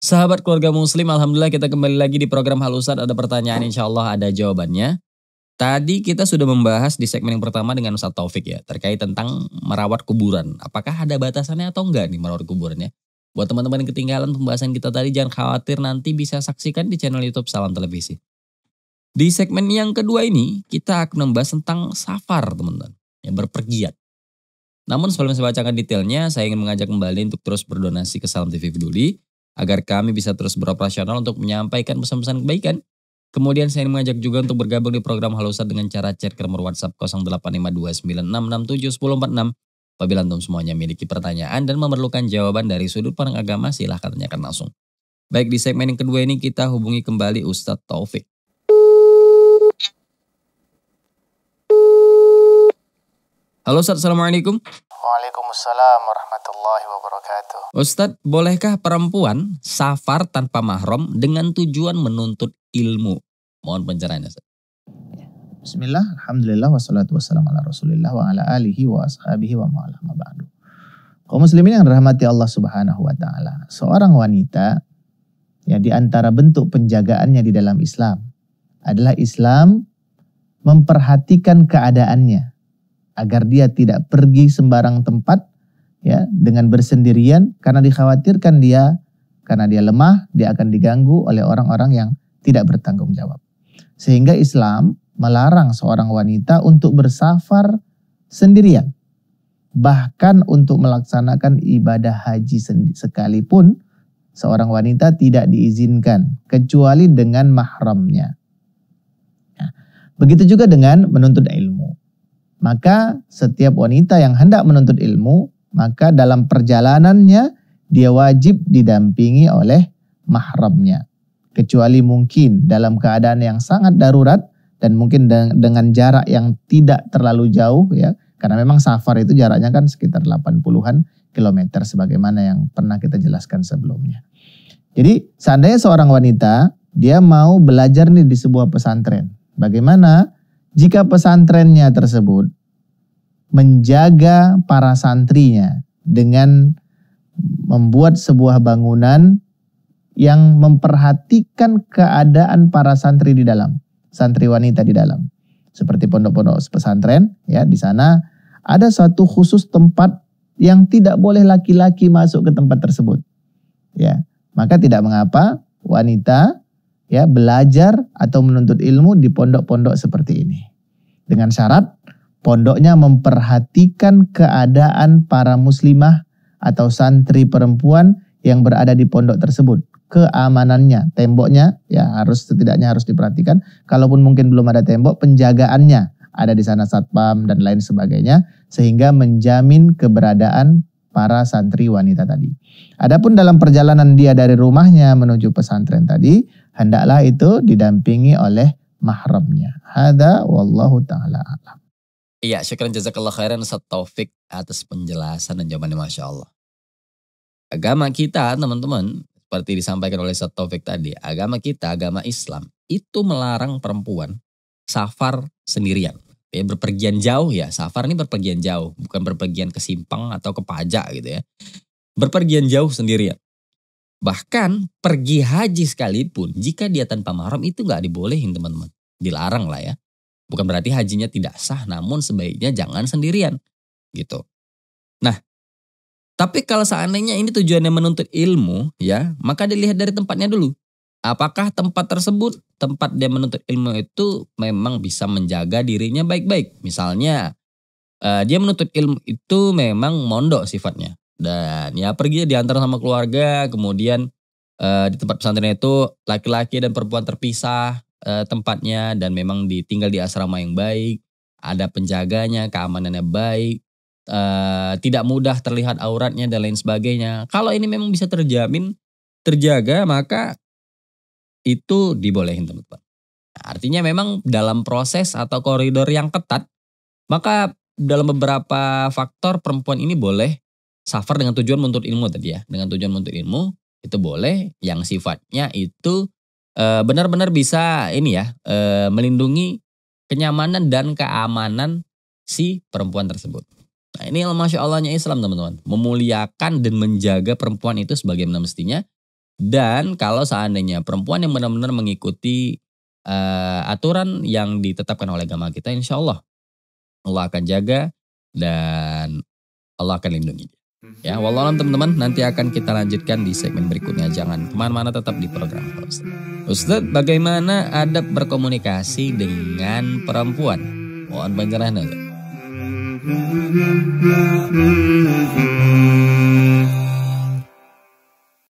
Sahabat keluarga muslim, Alhamdulillah kita kembali lagi di program Halusat. Ada pertanyaan insya Allah ada jawabannya. Tadi kita sudah membahas di segmen yang pertama dengan Ustaz Taufik ya, terkait tentang merawat kuburan. Apakah ada batasannya atau enggak nih merawat kuburannya? Buat teman-teman yang ketinggalan pembahasan kita tadi, jangan khawatir nanti bisa saksikan di channel Youtube Salam Televisi. Di segmen yang kedua ini kita akan membahas tentang safar teman-teman, yang berpergian. Namun sebelum saya bacakan detailnya, saya ingin mengajak kembali untuk terus berdonasi ke Salam TV Peduli agar kami bisa terus beroperasional untuk menyampaikan pesan-pesan kebaikan. Kemudian saya ingin mengajak juga untuk bergabung di program Halusat dengan cara chat ke nomor WhatsApp 085296671046. Apabila antum semuanya memiliki pertanyaan dan memerlukan jawaban dari sudut pandang agama, silahkan tanyakan langsung. Baik di segmen yang kedua ini kita hubungi kembali Ustadz Taufik. Halo Ustaz, Assalamualaikum. Waalaikumsalam warahmatullahi wabarakatuh. Ustadz, bolehkah perempuan safar tanpa mahram dengan tujuan menuntut ilmu? Mohon pencerahannya Ustaz. Bismillah, Alhamdulillah, wassalatu wassalamu ala rasulillah wa ala alihi wa ashabihi wa ma'ala ma'ba'du. Kau muslimin yang rahmati Allah subhanahu wa ta'ala. Seorang wanita, ya di antara bentuk penjagaannya di dalam Islam, adalah Islam memperhatikan keadaannya agar dia tidak pergi sembarang tempat ya dengan bersendirian karena dikhawatirkan dia karena dia lemah dia akan diganggu oleh orang-orang yang tidak bertanggung jawab. Sehingga Islam melarang seorang wanita untuk bersafar sendirian. Bahkan untuk melaksanakan ibadah haji sekalipun seorang wanita tidak diizinkan kecuali dengan mahramnya. Nah, begitu juga dengan menuntut ilmu. Maka setiap wanita yang hendak menuntut ilmu, maka dalam perjalanannya dia wajib didampingi oleh mahramnya. Kecuali mungkin dalam keadaan yang sangat darurat dan mungkin dengan jarak yang tidak terlalu jauh ya. Karena memang safar itu jaraknya kan sekitar 80-an kilometer sebagaimana yang pernah kita jelaskan sebelumnya. Jadi seandainya seorang wanita dia mau belajar nih di sebuah pesantren. Bagaimana jika pesantrennya tersebut menjaga para santrinya dengan membuat sebuah bangunan yang memperhatikan keadaan para santri di dalam, santri wanita di dalam. Seperti pondok-pondok pesantren, ya di sana ada satu khusus tempat yang tidak boleh laki-laki masuk ke tempat tersebut. Ya, maka tidak mengapa wanita ya belajar atau menuntut ilmu di pondok-pondok seperti ini. Dengan syarat Pondoknya memperhatikan keadaan para muslimah atau santri perempuan yang berada di pondok tersebut. Keamanannya, temboknya ya harus setidaknya harus diperhatikan. Kalaupun mungkin belum ada tembok, penjagaannya ada di sana satpam dan lain sebagainya sehingga menjamin keberadaan para santri wanita tadi. Adapun dalam perjalanan dia dari rumahnya menuju pesantren tadi, hendaklah itu didampingi oleh mahramnya. Hada wallahu taala alam. Iya, syukran jazakallah khairan setaufik atas penjelasan dan jawabannya Masya Allah. Agama kita teman-teman, seperti disampaikan oleh setaufik tadi, agama kita, agama Islam, itu melarang perempuan safar sendirian. Ya, berpergian jauh ya, safar ini berpergian jauh, bukan berpergian ke simpang atau ke pajak gitu ya. Berpergian jauh sendirian. Bahkan pergi haji sekalipun, jika dia tanpa mahram itu nggak dibolehin teman-teman. Dilarang lah ya. Bukan berarti hajinya tidak sah, namun sebaiknya jangan sendirian. Gitu. Nah, tapi kalau seandainya ini tujuannya menuntut ilmu, ya, maka dilihat dari tempatnya dulu. Apakah tempat tersebut, tempat dia menuntut ilmu itu memang bisa menjaga dirinya baik-baik? Misalnya, uh, dia menuntut ilmu itu memang mondok sifatnya. Dan ya pergi diantar sama keluarga, kemudian uh, di tempat pesantren itu laki-laki dan perempuan terpisah, uh, tempatnya dan memang ditinggal di asrama yang baik, ada penjaganya, keamanannya baik, uh, tidak mudah terlihat auratnya dan lain sebagainya. Kalau ini memang bisa terjamin, terjaga maka itu dibolehin teman-teman. Artinya memang dalam proses atau koridor yang ketat, maka dalam beberapa faktor perempuan ini boleh suffer dengan tujuan menuntut ilmu tadi ya. Dengan tujuan menuntut ilmu, itu boleh yang sifatnya itu Eh, benar-benar bisa ini ya eh, melindungi kenyamanan dan keamanan si perempuan tersebut. Nah ini masya Allahnya Islam teman-teman, memuliakan dan menjaga perempuan itu sebagaimana mestinya. Dan kalau seandainya perempuan yang benar-benar mengikuti uh, aturan yang ditetapkan oleh agama kita, insya Allah Allah akan jaga dan Allah akan lindungi dia. Ya, wallahualam teman-teman, nanti akan kita lanjutkan di segmen berikutnya. Jangan kemana-mana tetap di program Ustaz. Ustadz, bagaimana adab berkomunikasi dengan perempuan? Mohon pencerahan Ustaz.